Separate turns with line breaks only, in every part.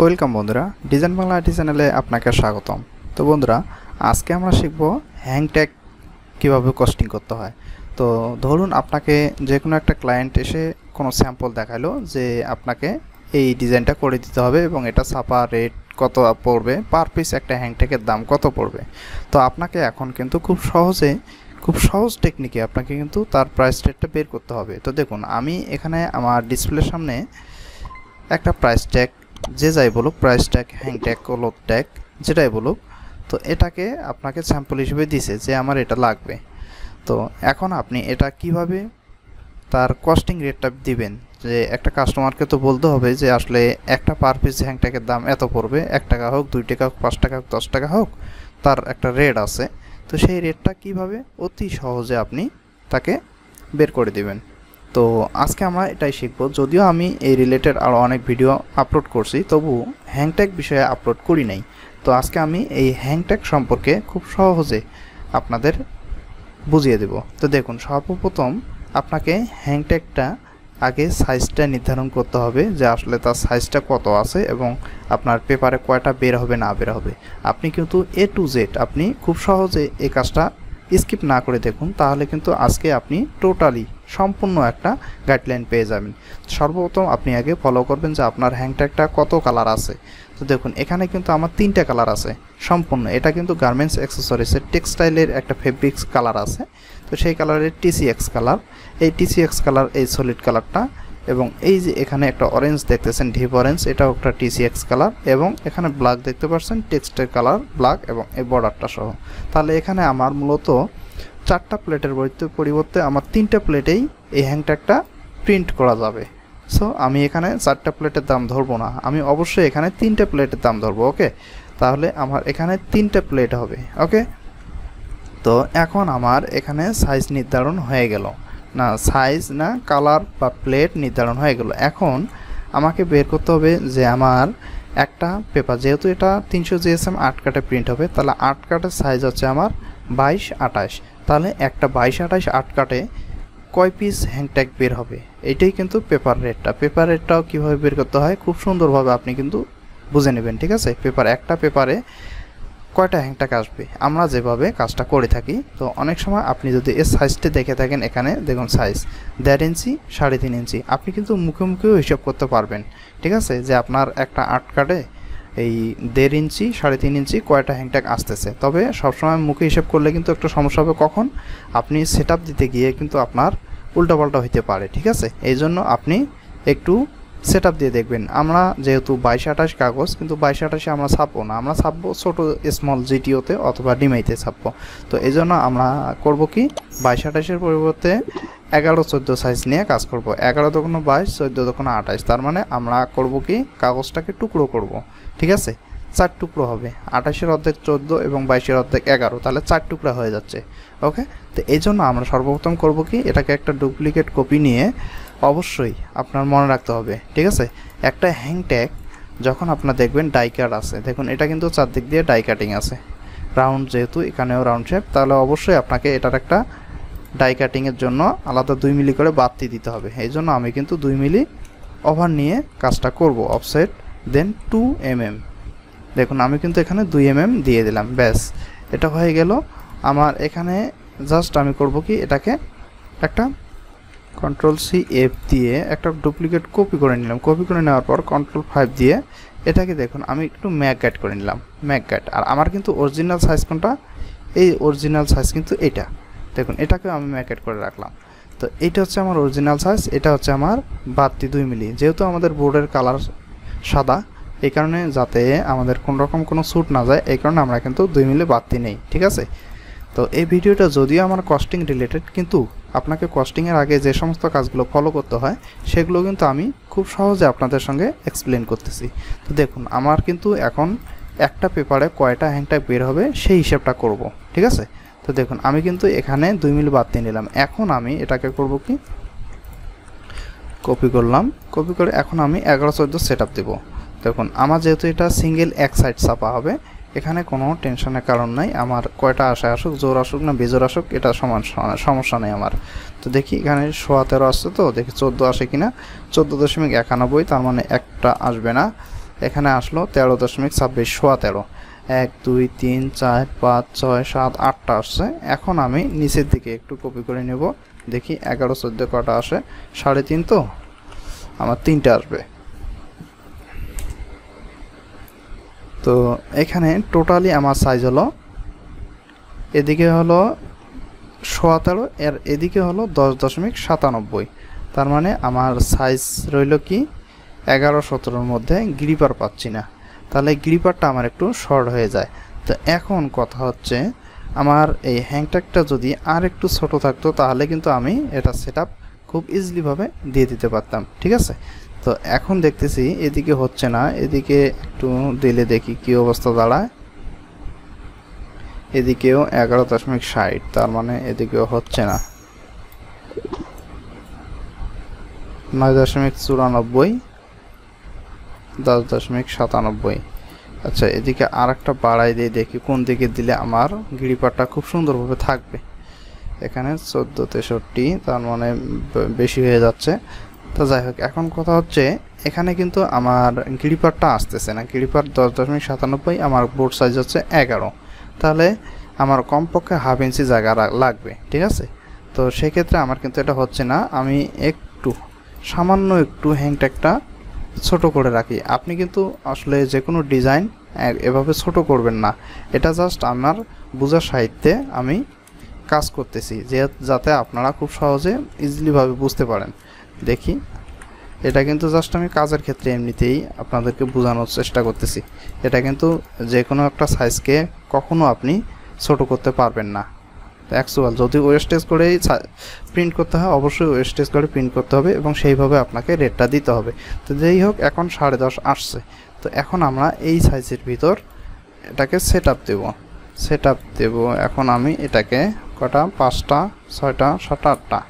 welcome বন্ধুরা design Bangla RT চ্যানেলে আপনাকে স্বাগতম তো বন্ধুরা আজকে আমরা শিখব হ্যাং ট্যাগ কীভাবে কস্টিং করতে হয় তো ধরুন আপনাকে যে কোনো একটা ক্লায়েন্ট এসে কোনো স্যাম্পল দেখালো যে আপনাকে এই ডিজাইনটা করে দিতে হবে এবং এটা ছাপা রেট কত পড়বে পার পিস একটা হ্যাংট্যাগের দাম কত পড়বে তো আপনাকে এখন কিন্তু খুব সহজে খুব সহজ টেকনিকে আপনাকে কিন্তু তার প্রাইস ট্যাগটা বের করতে হবে তো দেখুন আমি এখানে আমার ডিসপ্লের সামনে একটা প্রাইস ট্যাগ যে যাই বলুক price tag hang tag coloured tag যেটাই বলুক তো এটাকে আপনাকে স্যাম্পল হিসেবে দিছে যে আমার এটা লাগবে তো এখন আপনি এটা কিভাবে তার কস্টিং রেটটা দিবেন যে একটা কাস্টমারকে তো বলতে হবে যে আসলে একটা পার পিস হ্যাংট্যাগের দাম এত পড়বে এক টাকা হোক দুই টাকা হোক পাঁচ টাকা হোক দশ টাকা হোক তার একটা রেট আছে তো সেই রেটটা কিভাবে অতি সহজে আপনি তাকে বের করে দিবেন তো আজকে আমরা এটাই শিখবো যদিও আমি এই রিলেটেড আরও অনেক ভিডিও আপলোড করছি তবু হ্যাংট্যাগ বিষয়ে আপলোড করি নাই তো আজকে আমি এই হ্যাংট্যাগ সম্পর্কে খুব সহজে আপনাদের বুঝিয়ে দেব তো দেখুন সর্বপ্রথম আপনাকে হ্যাংট্যাগটা আগে সাইজটা নির্ধারণ করতে হবে যে আসলে তার সাইজটা কত আছে এবং আপনার পেপারে কয়টা বের হবে না বের হবে আপনি কিন্তু এ টু জেড আপনি খুব সহজে এই কাজটা স্কিপ না করে দেখুন তাহলে কিন্তু আজকে আপনি টোটালি সম্পূর্ণ একটা গাইডলাইন পেয়ে যাবেন সর্বপ্রথম আপনি আগে ফলো করবেন যে আপনার হ্যাংট্যাগটা কত কালার আছে তো দেখুন এখানে কিন্তু আমার তিনটা কালার আছে সম্পূর্ণ এটা কিন্তু গার্মেন্টস অ্যাক্সেসরিজের টেক্সটাইলের একটা ফেব্রিক্স কালার আছে তো সেই কালারের টিসিএক্স কালার এই টিসিএক্স কালার এই সলিড কালারটা এবং এই যে এখানে একটা অরেঞ্জ দেখতেছেন ডিপ অরেঞ্জ এটাও একটা টিসিএক্স কালার এবং এখানে ব্ল্যাক দেখতে পাচ্ছেন টেক্সটের কালার ব্ল্যাক এবং এই বর্ডারটা সহ তাহলে এখানে আমার মূলত চারটা প্লেটের পরিবর্তে আমার তিনটা প্লেটেই এই হ্যাংট্যাগটা প্রিন্ট করা যাবে সো আমি এখানে চারটা প্লেটের দাম ধরবো না আমি অবশ্যই এখানে তিনটা প্লেটের দাম ধরবো ওকে তাহলে আমার এখানে তিনটা প্লেট হবে ওকে তো এখন আমার এখানে সাইজ নির্ধারণ হয়ে গেল না সাইজ না কালার বা প্লেট নির্ধারণ হয়ে গেল এখন আমাকে বের করতে হবে যে আমার একটা পেপার যেহেতু এটা তিনশো জিএসএম আট কাটে প্রিন্ট হবে তাহলে আট কাটের সাইজ হচ্ছে আমার বাইশ আঠাশ তাহলে একটা বাইশ আঠাশ আট কাটে কয় পিস হ্যাংট্যাগ বের হবে এটাই কিন্তু পেপার রেটটা পেপার রেটটাও কীভাবে বের করতে হয় খুব সুন্দরভাবে আপনি কিন্তু বুঝে নেবেন ঠিক আছে পেপার একটা পেপারে কয়টা হ্যাংটা আসবে আমরা যেভাবে কাজটা করে থাকি তো অনেক সময় আপনি যদি এর সাইজটি দেখে থাকেন এখানে দেখুন সাইজ দেড় ইঞ্চি সাড়ে তিন ইঞ্চি আপনি কিন্তু মুখে মুখেও হিসেব করতে পারবেন ঠিক আছে যে আপনার একটা আর্ট কার্ডে এই দেড় ইঞ্চি সাড়ে তিন ইঞ্চি কয়টা হ্যাংট্যাগ আসতেছে তবে সবসময় মুখে হিসেব করলে কিন্তু একটা সমস্যা হবে কখন আপনি সেট দিতে গিয়ে কিন্তু আপনার উল্টাপাল্টা হইতে পারে ঠিক আছে এই জন্য আপনি একটু সেট দিয়ে দেখবেন আমরা যেহেতু বাইশ আঠাশ কাগজ কিন্তু বাইশ আঠাশে আমরা ছাপবো না আমরা ছাপবো ছোটো স্মল জিটিওতে অথবা ডিমাইতে ছাপবো তো এই জন্য আমরা করব কি বাইশ আঠাশের পরিবর্তে এগারো চোদ্দো সাইজ নিয়ে কাজ করব এগারো দোকানো বাইশ চোদ্দো তখন আঠাশ তার মানে আমরা করব কি কাগজটাকে টুকরো করব ঠিক আছে চার টুকরো হবে আঠাশের অর্ধেক চোদ্দো এবং বাইশের অর্ধেক এগারো তাহলে চার টুকরা হয়ে যাচ্ছে ওকে তো এই জন্য আমরা সর্বপ্রথম করব কি এটাকে একটা ডুপ্লিকেট কপি নিয়ে অবশ্যই আপনার মনে রাখতে হবে ঠিক আছে একটা হ্যাং ট্যাগ যখন আপনার দেখবেন ডাইকার আছে দেখুন এটা কিন্তু চারদিক দিয়ে ডাই কাটিং আছে রাউন্ড যেহেতু এখানেও রাউন্ড শেপ তাহলে অবশ্যই আপনাকে এটার একটা ডাই কাটিংয়ের জন্য আলাদা দুই মিলি করে বাড়তি দিতে হবে এই জন্য আমি কিন্তু দুই মিলি ওভার নিয়ে কাজটা করব offside then two M M দেখুন আমি কিন্তু এখানে দুই এমএম দিয়ে দিলাম ব্যাস এটা হয়ে গেল আমার এখানে জাস্ট আমি করব কি এটাকে একটা কন্ট্রোল সি এফ দিয়ে একটা ডুপ্লিকেট কপি করে নিলাম কপি করে নেওয়ার পর কন্ট্রোল ফাইভ দিয়ে এটাকে দেখুন আমি একটু ম্যাক গাইড করে নিলাম ম্যাক গাইড আর আমার কিন্তু অরিজিনাল সাইজ কোনটা এই অরিজিনাল সাইজ কিন্তু এটা দেখুন এটাকে আমি ম্যাক গাইড করে রাখলাম তো এটা হচ্ছে আমার অরিজিনাল সাইজ এটা হচ্ছে আমার বাড়তি দুই মিলি যেহেতু আমাদের বোর্ডের কালার সাদা এই কারণে যাতে আমাদের কোন রকম কোনো শ্যুট না যায় এই কারণে আমরা কিন্তু দুই মিলে বাড়তি নেই ঠিক আছে তো এই ভিডিওটা যদিও আমার কস্টিং রিলেটেড কিন্তু আপনাকে কস্টিংয়ের আগে যে সমস্ত কাজগুলো ফলো করতে হয় সেগুলো কিন্তু আমি খুব সহজে আপনাদের সঙ্গে এক্সপ্লেন করতেছি তো দেখুন আমার কিন্তু এখন একটা পেপারে কয়টা হ্যাংট্যাগ বের হবে সেই হিসেবটা করব ঠিক আছে তো দেখুন আমি কিন্তু এখানে দুই মিল বাড়তি নিলাম এখন আমি এটাকে করব কি কপি করলাম কপি করে এখন আমি এগারো চোদ্দো সেট আপ দেবো দেখুন আমার যেহেতু এটা সিঙ্গেল এক সাইড ছাপা হবে এখানে কোনো টেনশনের কারণ নাই আমার কয়টা আশায় আসুক জোর আসুক না বেজোর আসুক এটা সমান সমস্যা নেই আমার তো দেখি এখানে সোয়া তেরো আসছে তো দেখি চোদ্দো আসে কি না চোদ্দো দশমিক একানব্বই তার মানে একটা আসবে না এখানে আসলো তেরো দশমিক ছাব্বিশ সোয়া তেরো এক দুই তিন চার পাঁচ ছয় সাত আটটা আসছে এখন আমি নিচের দিকে একটু কপি করে নেব দেখি এগারো চোদ্দো কটা আসে সাড়ে তিন তো আমার তিনটা আসবে তো এখানে টোটালি আমার সাইজ হলো এদিকে হলো সতেরো এর এদিকে হলো দশ দশমিক সাতানব্বই তার মানে আমার সাইজ রইল কি এগারো সতেরোর মধ্যে গ্রিপার পাচ্ছি না তাহলে গ্রিপারটা আমার একটু শর্ট হয়ে যায় তো এখন কথা হচ্ছে আমার এই হ্যাংট্যাগটা যদি আর একটু ছোটো থাকতো তাহলে কিন্তু আমি এটা সেট খুব ইজিলিভাবে দিয়ে দিতে পারতাম ঠিক আছে তো এখন দেখতেছি এদিকে হচ্ছে না এদিকে একটু দিলে দেখি কি অবস্থা দাঁড়ায় এদিকেও এগারো দশমিক ষাট তার মানে এদিকেও হচ্ছে না নয় দশমিক চুরানব্বই দশ দশমিক সাতানব্বই আচ্ছা এদিকে আর একটা বাড়াই দিয়ে দেখি কোন দিকে দিলে আমার গিরিপাটটা খুব সুন্দরভাবে থাকবে এখানে চোদ্দো তেষট্টি তার মানে বেশি হয়ে যাচ্ছে তো যাই হোক এখন কথা হচ্ছে এখানে কিন্তু আমার গিরিপারটা আসতেছে না গিরিপার দশ দশমিক সাতানব্বই আমার বোর্ড সাইজ হচ্ছে এগারো তাহলে আমার কমপক্ষে হাফ ইঞ্চি জায়গা লাগবে ঠিক আছে তো সেক্ষেত্রে আমার কিন্তু এটা হচ্ছে না আমি একটু সামান্য একটু হ্যাংট্যাগটা ছোট করে রাখি আপনি কিন্তু আসলে যে কোনো ডিজাইন এভাবে ছোট করবেন না এটা জাস্ট আমার বোঝার সাহিত্যে আমি কাজ করতেছি যে যাতে আপনারা খুব সহজে ইজিলিভাবে বুঝতে পারেন দেখি এটা কিন্তু জাস্ট আমি কাজের ক্ষেত্রে এমনিতেই আপনাদেরকে বোঝানোর চেষ্টা করতেছি এটা কিন্তু যে কোনো একটা সাইজকে কখনো আপনি ছোট করতে পারবেন না অ্যাকচুয়াল যদি ওয়েস্টেজ করেই প্রিন্ট করতে হয় অবশ্যই ওয়েস্টেজ করে প্রিন্ট করতে হবে এবং সেইভাবে আপনাকে রেটটা দিতে হবে তো যেই হোক এখন সাড়ে দশ আসছে তো এখন আমরা এই সাইজের ভিতর এটাকে সেট আপ দেবো সেট আপ দেবো এখন আমি এটাকে কটা পাঁচটা ছয়টা সাতটা আটটা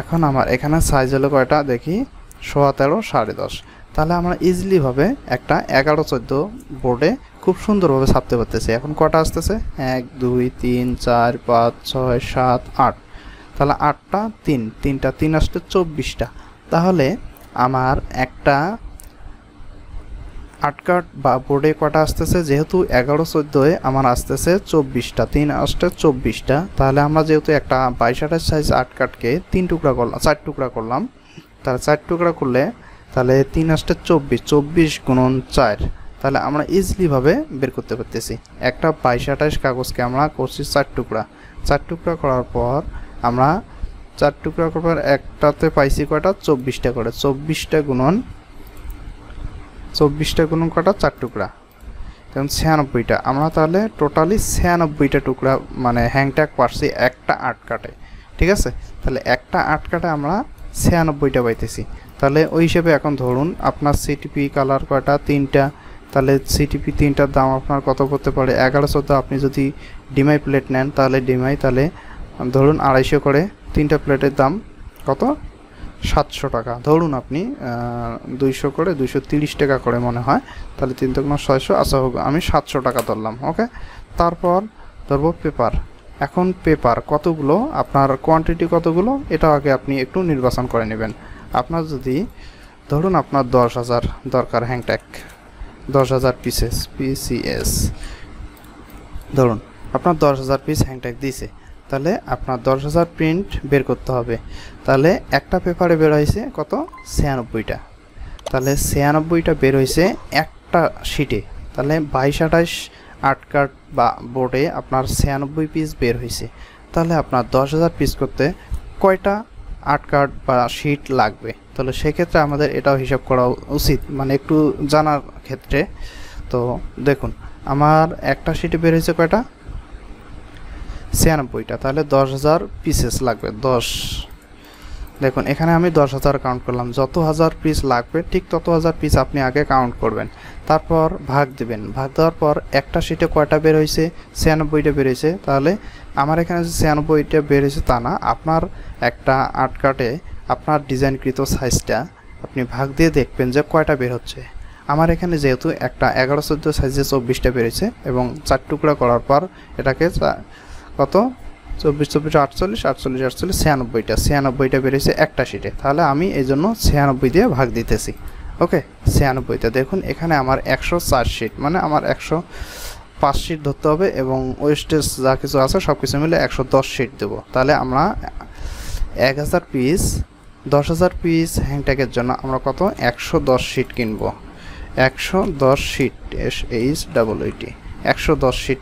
এখন আমার এখানে সাইজ হলো কয়টা দেখি সোয়া তেরো সাড়ে দশ তাহলে আমরা ইজিলিভাবে একটা এগারো চোদ্দো বোর্ডে খুব সুন্দরভাবে ছাপতে পারতেছি এখন কটা আসতেছে এক দুই তিন চার পাঁচ ছয় সাত আট তাহলে আটটা তিন তিনটা তিন আসতে চব্বিশটা তাহলে আমার একটা আট কাট বা বোর্ডে কটা আসতেছে যেহেতু এগারো চোদ্দোয় আমার আসতেছে চব্বিশটা তিন আসতে চব্বিশটা তাহলে আমরা যেহেতু একটা বাইশ আঠাশ সাইজ আট কাটকে তিন টুকরা করলাম চার টুকরা করলাম তাহলে চার টুকরা করলে তাহলে তিন আসতে চব্বিশ চব্বিশ গুণন চার তাহলে আমরা ইজিলিভাবে বের করতে পারতেছি একটা বাইশ আঠাশ কাগজকে আমরা করছি চার টুকরা চার টুকরা করার পর আমরা চার টুকরা করার একটাতে পাইছি কয়টা চব্বিশটা করে চব্বিশটা গুণন চব্বিশটা গুণ কটা চার টুকরা তখন ছিয়ানব্বইটা আমরা তাহলে টোটালি ছিয়ানব্বইটা টুকরা মানে হ্যাংট্যাগ পারছি একটা আট কাটে ঠিক আছে তাহলে একটা আট কাটে আমরা ছিয়ানব্বইটা পাইতেছি তাহলে ওই হিসেবে এখন ধরুন আপনার সিটিপি কালার কয়টা তিনটা তাহলে সিটিপি তিনটার দাম আপনার কত করতে পারে এগারো চোদ্দো আপনি যদি ডিমাই প্লেট নেন তাহলে ডিমাই তাহলে ধরুন আড়াইশো করে তিনটা প্লেটের দাম কত সাতশো টাকা ধরুন আপনি দুইশো করে দুইশো তিরিশ টাকা করে মনে হয় তাহলে তিন তখন ছয়শো আচ্ছা হোক আমি সাতশো টাকা ধরলাম ওকে তারপর ধরবো পেপার এখন পেপার কতগুলো আপনার কোয়ান্টিটি কতগুলো এটা আগে আপনি একটু নির্বাচন করে নেবেন আপনার যদি ধরুন আপনার দশ হাজার দরকার হ্যাংট্যাক দশ হাজার পিসেস পিসিএস ধরুন আপনার দশ হাজার পিস হ্যাংট্যাক দিছে তাহলে আপনার দশ হাজার প্রিন্ট বের করতে হবে তাহলে একটা পেপারে বের হয়েছে কত ছিয়ানব্বইটা তাহলে ছিয়ানব্বইটা বের হয়েছে একটা শিটে তাহলে বাইশ আঠাইশ আট কার্ড বা বোর্ডে আপনার ছিয়ানব্বই পিস বের হয়েছে তাহলে আপনার দশ হাজার পিস করতে কয়টা আট কার্ড বা শিট লাগবে তাহলে সেক্ষেত্রে আমাদের এটাও হিসাব করা উচিত মানে একটু জানার ক্ষেত্রে তো দেখুন আমার একটা শিটে বের হয়েছে কয়টা ছিয়ানব্বইটা তাহলে দশ হাজার পিসেস লাগবে দশ দেখুন এখানে আমি দশ হাজার কাউন্ট করলাম যত হাজার পিস লাগবে ঠিক তত হাজার পিস আপনি আগে কাউন্ট করবেন তারপর ভাগ দিবেন ভাগ দেওয়ার পর একটা সিটে কয়টা বের হয়েছে ছিয়ানব্বইটা বের হয়েছে তাহলে আমার এখানে যে ছিয়ানব্বইটা বের হয়েছে তা না আপনার একটা আর্ট কাটে আপনার ডিজাইনকৃত সাইজটা আপনি ভাগ দিয়ে দেখবেন যে কয়টা বের হচ্ছে আমার এখানে যেহেতু একটা এগারো চোদ্দো সাইজে চব্বিশটা বেরিয়েছে এবং চার টুকরা করার পর এটাকে কত চব্বিশ চব্বিশ আটচল্লিশ আটচল্লিশ আটচল্লিশ ছিয়ানব্বইটা ছিয়ানব্বইটা বেরিয়েছে একটা সিটে তাহলে আমি এই জন্য ছিয়ানব্বই দিয়ে ভাগ দিতেছি ওকে ছিয়ানব্বইটা দেখুন এখানে আমার একশো চার সিট মানে আমার একশো পাঁচ সিট ধরতে হবে এবং ওয়েস্টেজ যা কিছু আছে সব কিছু মিলে একশো দশ সিট দেবো তাহলে আমরা এক হাজার পিস দশ হাজার পিস হ্যাংট্যাগের জন্য আমরা কত একশো দশ সিট কিনবো একশো দশ সিট এস এইচ ডাবল ওইটি একশো দশ সিট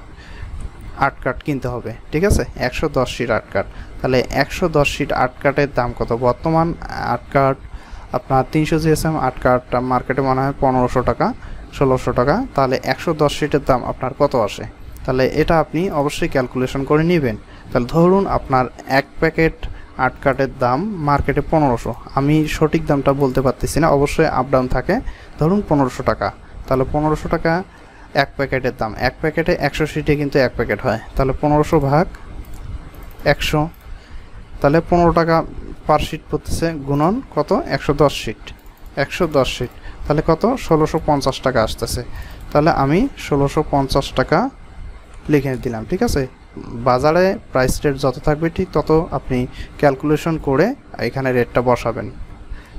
আর্ট কার্ড কিনতে হবে ঠিক আছে একশো দশ শিট আট কার্ড তাহলে একশো দশ শিট আর্ট কার্ডের দাম কত বর্তমান আর্ট কার্ড আপনার তিনশো জিএসএম আর্ট কার্ড মার্কেটে মনে হয় পনেরোশো টাকা ষোলোশো টাকা তাহলে একশো দশ শিটের দাম আপনার কত আসে তাহলে এটা আপনি অবশ্যই ক্যালকুলেশন করে নেবেন তাহলে ধরুন আপনার এক প্যাকেট আর্ট কার্ডের দাম মার্কেটে পনেরোশো আমি সঠিক দামটা বলতে পারতেছি না অবশ্যই আপ ডাউন থাকে ধরুন পনেরোশো টাকা তাহলে পনেরোশো টাকা এক প্যাকেটের দাম এক প্যাকেটে একশো সিটে কিন্তু এক প্যাকেট হয় তাহলে পনেরোশো ভাগ একশো তাহলে পনেরো টাকা পার সিট পড়তেছে গুণন কত একশো দশ সিট একশো দশ সিট তাহলে কত ষোলোশো পঞ্চাশ টাকা আসতেছে তাহলে আমি ষোলোশো পঞ্চাশ টাকা লিখে দিলাম ঠিক আছে বাজারে প্রাইস রেট যত থাকবে ঠিক তত আপনি ক্যালকুলেশন করে এখানে রেটটা বসাবেন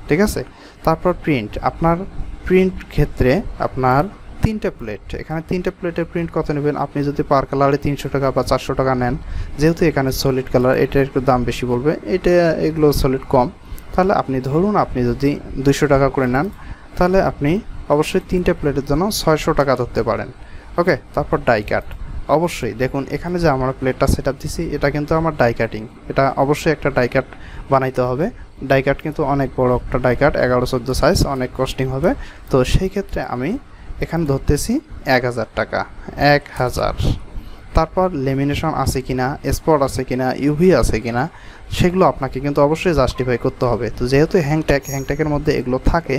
ঠিক আছে তারপর প্রিন্ট আপনার প্রিন্ট ক্ষেত্রে আপনার তিনটা প্লেট এখানে তিনটা প্লেটের প্রিন্ট কত নেবেন আপনি যদি পার কালারে তিনশো টাকা বা চারশো টাকা নেন যেহেতু এখানে সলিড কালার এটার একটু দাম বেশি বলবে এটা এগুলো সলিড কম তাহলে আপনি ধরুন আপনি যদি দুশো টাকা করে নেন তাহলে আপনি অবশ্যই তিনটা প্লেটের জন্য ছয়শো টাকা ধরতে পারেন ওকে তারপর ডাই কাট অবশ্যই দেখুন এখানে যে আমার প্লেটটা সেট আপ দিছি এটা কিন্তু আমার ডাই কাটিং এটা অবশ্যই একটা ডাই কাট বানাইতে হবে ডাই কাট কিন্তু অনেক বড় একটা ডাই কাট এগারো চোদ্দো সাইজ অনেক কস্টিং হবে তো সেই ক্ষেত্রে আমি এখানে ধরতেছি এক হাজার টাকা এক হাজার তারপর লেমিনেশন আছে কিনা স্পট আছে কিনা ইউভি আছে কিনা সেগুলো আপনাকে কিন্তু অবশ্যই জাস্টিফাই করতে হবে তো যেহেতু হ্যাংট্যাক হ্যাংট্যাকের মধ্যে এগুলো থাকে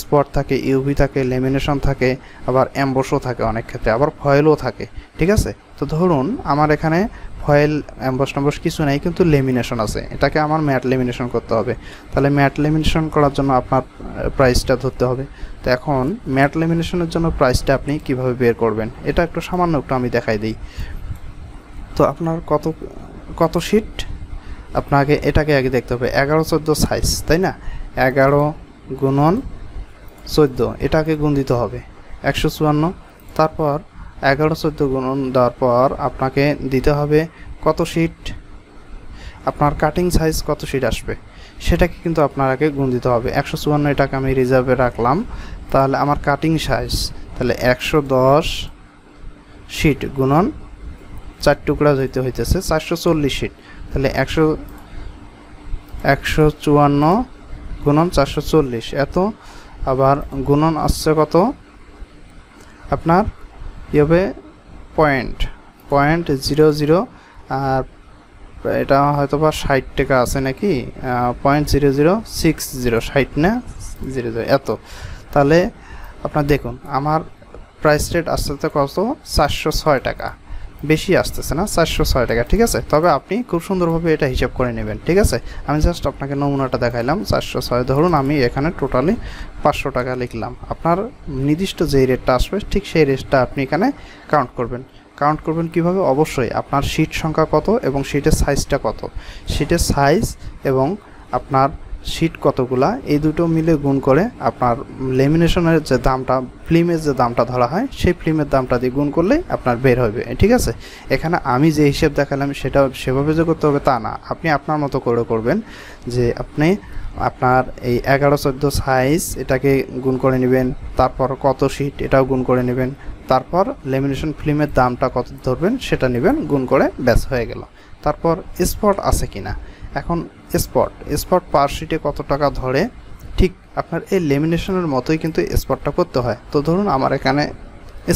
স্পট থাকে ইউভি থাকে লেমিনেশন থাকে আবার অ্যাম্বোসও থাকে অনেক ক্ষেত্রে আবার ফয়েলও থাকে ঠিক আছে তো ধরুন আমার এখানে ফয়েল অ্যাম্বস ট্যাম্বস কিছু নেই কিন্তু লেমিনেশন আছে এটাকে আমার ম্যাট লেমিনেশন করতে হবে তাহলে ম্যাট লেমিনেশন করার জন্য আপনার প্রাইসটা ধরতে হবে তো এখন ম্যাট লেমিনেশনের জন্য প্রাইসটা আপনি কিভাবে বের করবেন এটা একটু সামান্য একটু আমি দেখাই দিই তো আপনার কত কত শিট আপনাকে এটাকে আগে দেখতে হবে এগারো চোদ্দো সাইজ তাই না এগারো গুণন চোদ্দো এটাকে গুণ দিতে হবে একশো চুয়ান্ন তারপর এগারো চোদ্দো গুণন দেওয়ার পর আপনাকে দিতে হবে কত শিট আপনার কাটিং সাইজ কত শিট আসবে সেটাকে কিন্তু আপনার আগে গুণ দিতে হবে একশো চুয়ান্ন টাকা আমি রিজার্ভে রাখলাম তাহলে আমার কাটিং সাইজ তাহলে একশো দশ শিট গুণন চার টুকরা হইতে হইতেছে চারশো চল্লিশ শিট তাহলে একশো একশো চুয়ান্ন গুণন চারশো চল্লিশ এত আবার গুণন আসছে কত আপনার কী হবে পয়েন্ট পয়েন্ট জিরো জিরো আর এটা হয়তো বা ষাট টাকা আছে নাকি point zero zero six zero ষাট না জিরো জিরো এত তাহলে আপনার দেখুন আমার প্রাইস রেট আস্তে আস্তে কত চারশো ছয় টাকা বেশি আসতেছে না চারশো ছয় টাকা ঠিক আছে তবে আপনি খুব সুন্দরভাবে এটা হিসাব করে নেবেন ঠিক আছে আমি জাস্ট আপনাকে নমুনাটা দেখাইলাম চারশো ছয় ধরুন আমি এখানে টোটালি পাঁচশো টাকা লিখলাম আপনার নির্দিষ্ট যেই রেটটা আসবে ঠিক সেই রেটটা আপনি এখানে কাউন্ট করবেন কাউন্ট করবেন কিভাবে অবশ্যই আপনার সিট সংখ্যা কত এবং সিটের সাইজটা কত সিটের সাইজ এবং আপনার শিট কতগুলা এই দুটো মিলে গুণ করে আপনার লেমিনেশনের যে দামটা ফিল্মের যে দামটা ধরা হয় সেই ফিল্মের দামটা দিয়ে গুণ করলে আপনার বের হবে ঠিক আছে এখানে আমি যে হিসেব দেখালাম সেটা সেভাবে যে করতে হবে তা না আপনি আপনার মতো করে করবেন যে আপনি আপনার এই এগারো চোদ্দো সাইজ এটাকে গুণ করে নেবেন তারপর কত শিট এটাও গুণ করে নেবেন তারপর লেমিনেশন ফিল্মের দামটা কত ধরবেন সেটা নেবেন গুণ করে ব্যাস হয়ে গেল তারপর স্পট আছে কিনা এখন স্পট স্পট পার শিটে কত টাকা ধরে ঠিক আপনার এই লেমিনেশনের মতোই কিন্তু স্পটটা করতে হয় তো ধরুন আমার এখানে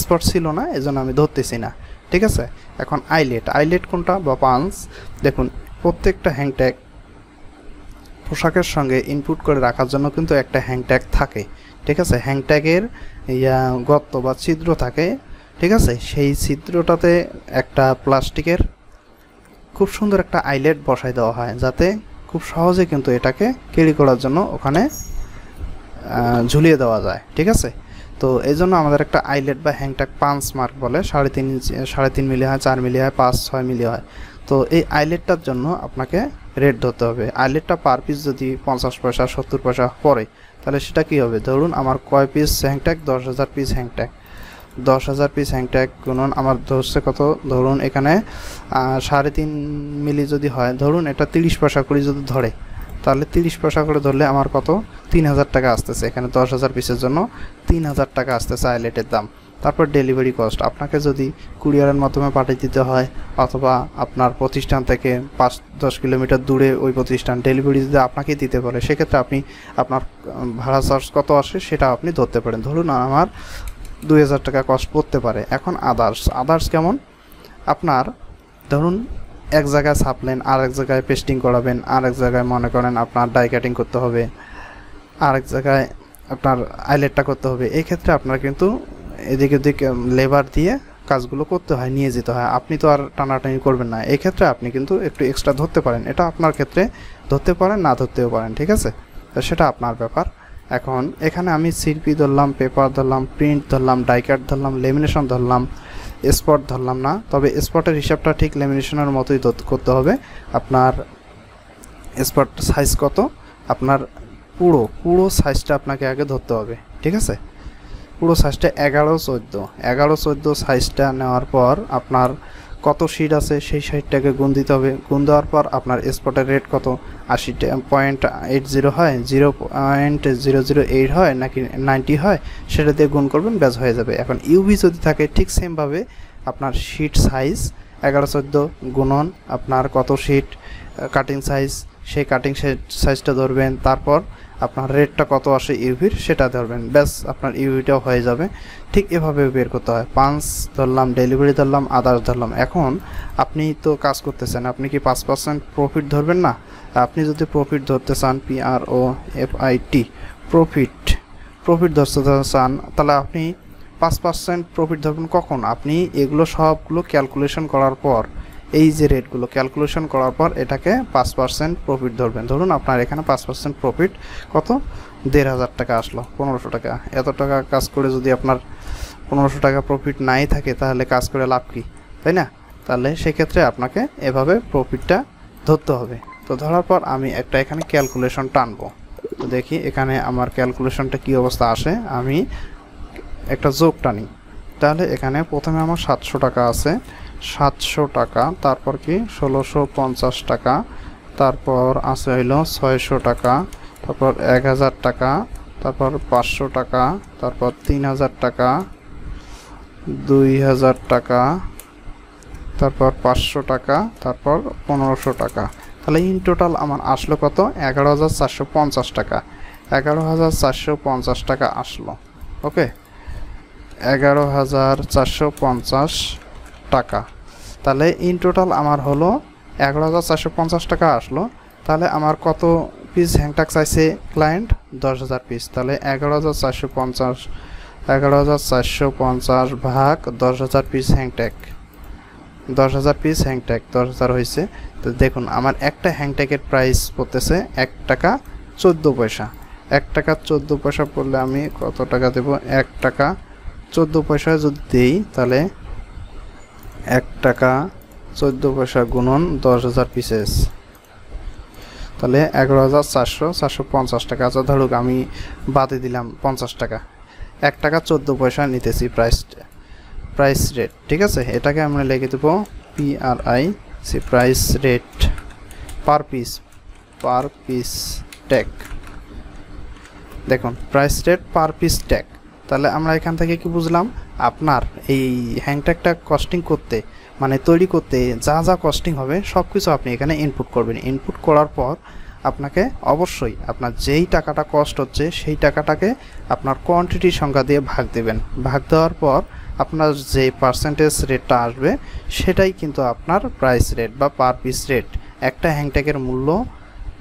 স্পট ছিল না এজন্য আমি ধরতেছি না ঠিক আছে এখন আইলেট আইলেট কোনটা বা পান্স দেখুন প্রত্যেকটা হ্যাংট্যাগ পোশাকের সঙ্গে ইনপুট করে রাখার জন্য কিন্তু একটা হ্যাংট্যাগ থাকে ঠিক আছে হ্যাংট্যাগের ইয়া গর্ত বা ছিদ্র থাকে ঠিক আছে সেই ছিদ্রটাতে একটা প্লাস্টিকের খুব সুন্দর একটা আইলেট বসাই দেওয়া হয় যাতে খুব সহজে কিন্তু এটাকে ক্যারি করার জন্য ওখানে ঝুলিয়ে দেওয়া যায় ঠিক আছে তো এই জন্য আমাদের একটা আইলেট বা হ্যাংট্যাক পাঁচ মার্ক বলে সাড়ে তিন সাড়ে তিন মিলি হয় চার মিলি হয় পাঁচ ছয় মিলি হয় তো এই আইলেটটার জন্য আপনাকে রেট ধরতে হবে আইলেটটা পার পিস যদি পঞ্চাশ পয়সা সত্তর পয়সা পড়ে তাহলে সেটা কি হবে ধরুন আমার কয় পিস হ্যাংট্যাক দশ হাজার পিস হ্যাংট্যাক দশ হাজার পিস হ্যাংট্যাগ গুণন আমার ধরছে কত ধরুন এখানে সাড়ে তিন মিলি যদি হয় ধরুন এটা তিরিশ পয়সা করে যদি ধরে তাহলে তিরিশ পয়সা করে ধরলে আমার কত তিন হাজার টাকা আসতেছে এখানে দশ হাজার পিসের জন্য তিন হাজার টাকা আসতেছে আইলেটের দাম তারপর ডেলিভারি কস্ট আপনাকে যদি কুরিয়ারের মাধ্যমে পাঠিয়ে দিতে হয় অথবা আপনার প্রতিষ্ঠান থেকে পাঁচ দশ কিলোমিটার দূরে ওই প্রতিষ্ঠান ডেলিভারি যদি আপনাকেই দিতে পারে সেক্ষেত্রে আপনি আপনার ভাড়া চার্জ কত আসে সেটা আপনি ধরতে পারেন ধরুন আমার দুই টাকা কস্ট পড়তে পারে এখন আদার্স আদার্স কেমন আপনার ধরুন এক জায়গায় ছাপলেন আর এক জায়গায় পেস্টিং করাবেন আর এক জায়গায় মনে করেন আপনার ডাই কাটিং করতে হবে আর এক জায়গায় আপনার আইলেটটা করতে হবে এই ক্ষেত্রে আপনার কিন্তু এদিক ওদিক লেবার দিয়ে কাজগুলো করতে হয় নিয়ে যেতে হয় আপনি তো আর টানাটানি করবেন না এক্ষেত্রে আপনি কিন্তু একটু এক্সট্রা ধরতে পারেন এটা আপনার ক্ষেত্রে ধরতে পারেন না ধরতেও পারেন ঠিক আছে তো সেটা আপনার ব্যাপার এখন এখানে আমি সিলপি ধরলাম পেপার ধরলাম প্রিন্ট ধরলাম ডাইকার্ড ধরলাম লেমিনেশন ধরলাম স্পট ধরলাম না তবে স্পটের হিসাবটা ঠিক লেমিনেশনের মতোই করতে হবে আপনার স্পট সাইজ কত আপনার পুরো পুরো সাইজটা আপনাকে আগে ধরতে হবে ঠিক আছে পুরো সাইজটা এগারো চোদ্দো এগারো চোদ্দো সাইজটা নেওয়ার পর আপনার কত শিট আছে সেই সাইডটাকে গুণ দিতে হবে গুণ দেওয়ার পর আপনার স্পটের রেট কত আশি পয়েন্ট এইট জিরো হয় zero point zero zero eight হয় নাকি নাইনটি হয় সেটা দিয়ে গুণ করবেন ব্যাস হয়ে যাবে এখন ইউভি যদি থাকে ঠিক সেমভাবে আপনার শিট সাইজ এগারো চোদ্দো গুণন আপনার কত শিট কাটিং সাইজ সেই কাটিং সাইজটা ধরবেন তারপর আপনার রেটটা কত আসে ইউভির সেটা ধরবেন ব্যাস আপনার ইউভিটাও হয়ে যাবে ঠিক এভাবে বের করতে হয় পাঁচ ধরলাম ডেলিভারি ধরলাম আদার্স ধরলাম এখন আপনি তো কাজ করতেছেন আপনি কি পাঁচ পার্সেন্ট প্রফিট ধরবেন না আপনি যদি প্রফিট ধরতে চান পিআরও এফআইটি প্রফিট প্রফিট ধরতে চান তাহলে আপনি পাঁচ পার্সেন্ট প্রফিট ধরবেন কখন আপনি এগুলো সবগুলো ক্যালকুলেশন করার পর এই যে রেটগুলো ক্যালকুলেশন করার পর এটাকে পাঁচ পার্সেন্ট প্রফিট ধরবেন ধরুন আপনার এখানে পাঁচ পার্সেন্ট প্রফিট কত দেড় হাজার টাকা আসলো পনেরোশো টাকা এত টাকা কাজ করে যদি আপনার পনেরোশো টাকা প্রফিট নাই থাকে তাহলে কাজ করে লাভ কি তাই না তাহলে সেক্ষেত্রে আপনাকে এভাবে প্রফিটটা ধরতে হবে তো ধরার পর আমি একটা এখানে ক্যালকুলেশন টানবো তো দেখি এখানে আমার ক্যালকুলেশনটা কি অবস্থা আসে আমি একটা যোগ টানি তাহলে এখানে প্রথমে আমার সাতশো টাকা আছে সাতশো টাকা তারপর কি ষোলোশো পঞ্চাশ টাকা তারপর আছে হইল ছয়শো টাকা তারপর এক হাজার টাকা তারপর পাঁচশো টাকা তারপর তিন হাজার টাকা দুই হাজার টাকা তারপর পাঁচশো টাকা তারপর পনেরোশো টাকা তাহলে ইন টোটাল আমার আসলো কত এগারো হাজার চারশো পঞ্চাশ টাকা এগারো হাজার চারশো পঞ্চাশ টাকা আসলো ওকে এগারো হাজার চারশো পঞ্চাশ টাকা তাহলে ইন টোটাল আমার হলো এগারো হাজার চারশো পঞ্চাশ টাকা আসলো তাহলে আমার কত পিস হ্যাংটাক চাইছে ক্লায়েন্ট দশ হাজার পিস তাহলে এগারো হাজার চারশো পঞ্চাশ এগারো হাজার চারশো পঞ্চাশ ভাগ দশ হাজার পিস হ্যাংট্যাক দশ হাজার পিস হ্যাংট্যাক দশ হাজার হয়েছে তো দেখুন আমার একটা হ্যাংট্যাকের প্রাইস পড়তেছে এক টাকা চোদ্দো পয়সা এক টাকা চোদ্দো পয়সা পড়লে আমি কত টাকা দেব এক টাকা চোদ্দো পয়সা যদি দিই তাহলে এক টাকা চোদ্দো পয়সা গুণন দশ হাজার পিসেস তাহলে এগারো হাজার চারশো চারশো পঞ্চাশ টাকা আচ্ছা ধরুক আমি বাদে দিলাম পঞ্চাশ টাকা এক টাকা চোদ্দো পয়সা নিতেছি প্রাইস প্রাইস রেট ঠিক আছে এটাকে আমরা লিখে দেবো পিআরআই সি price rate per piece per piece ট্যাক দেখুন প্রাইস রেট পার পিস ট্যাক তাহলে আমরা এখান থেকে কি বুঝলাম আপনার এই হ্যাংট্যাগটা কস্টিং করতে মানে তৈরি করতে যা যা কস্টিং হবে সব কিছু আপনি এখানে ইনপুট করবেন ইনপুট করার পর আপনাকে অবশ্যই আপনার যেই টাকাটা কস্ট হচ্ছে সেই টাকাটাকে আপনার কোয়ান্টিটির সংখ্যা দিয়ে ভাগ দেবেন ভাগ দেওয়ার পর আপনার যে পার্সেন্টেজ রেটটা আসবে সেটাই কিন্তু আপনার প্রাইস রেট বা পার পিস রেট একটা হ্যাংট্যাগের মূল্য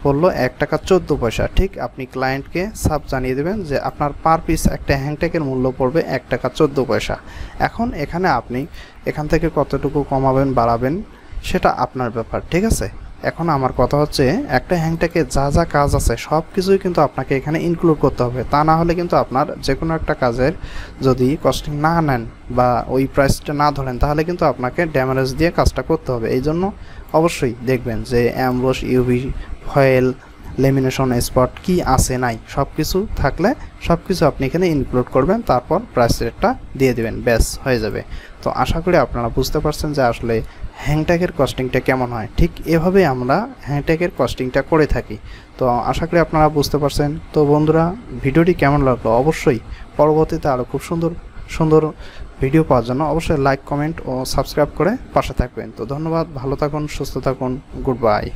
পড়লো এক টাকা চোদ্দ পয়সা ঠিক আপনি ক্লায়েন্টকে সাব জানিয়ে দেবেন যে আপনার পার পিস একটা হ্যাংট্যাকের মূল্য পড়বে এক টাকা চোদ্দ পয়সা এখন এখানে আপনি এখান থেকে কতটুকু কমাবেন বাড়াবেন সেটা আপনার ব্যাপার ঠিক আছে এখন আমার কথা হচ্ছে একটা হ্যাংট্যাকে যা যা কাজ আছে সব কিছুই কিন্তু আপনাকে এখানে ইনক্লুড করতে হবে তা না হলে কিন্তু আপনার যে কোনো একটা কাজের যদি কস্টিং না নেন বা ওই প্রাইসটা না ধরেন তাহলে কিন্তু আপনাকে ড্যামেজ দিয়ে কাজটা করতে হবে এই জন্য অবশ্যই দেখবেন যে emboss UV foil lamination spot কি আছে নাই সব কিছু থাকলে সব কিছু আপনি এখানে ইনক্লুড করবেন তারপর প্রাইস রেটটা দিয়ে দেবেন ব্যাস হয়ে যাবে তো আশা করি আপনারা বুঝতে পারছেন যে আসলে হ্যাংট্যাগের কস্টিংটা কেমন হয় ঠিক এভাবে আমরা হ্যাংট্যাগের কস্টিংটা করে থাকি তো আশা করি আপনারা বুঝতে পারছেন তো বন্ধুরা ভিডিওটি কেমন লাগলো অবশ্যই পরবর্তীতে আরও খুব সুন্দর সুন্দর ভিডিও পাওয়ার জন্য অবশ্যই লাইক কমেন্ট ও সাবস্ক্রাইব করে পাশে থাকবেন তো ধন্যবাদ ভালো থাকুন সুস্থ থাকুন গুড বাই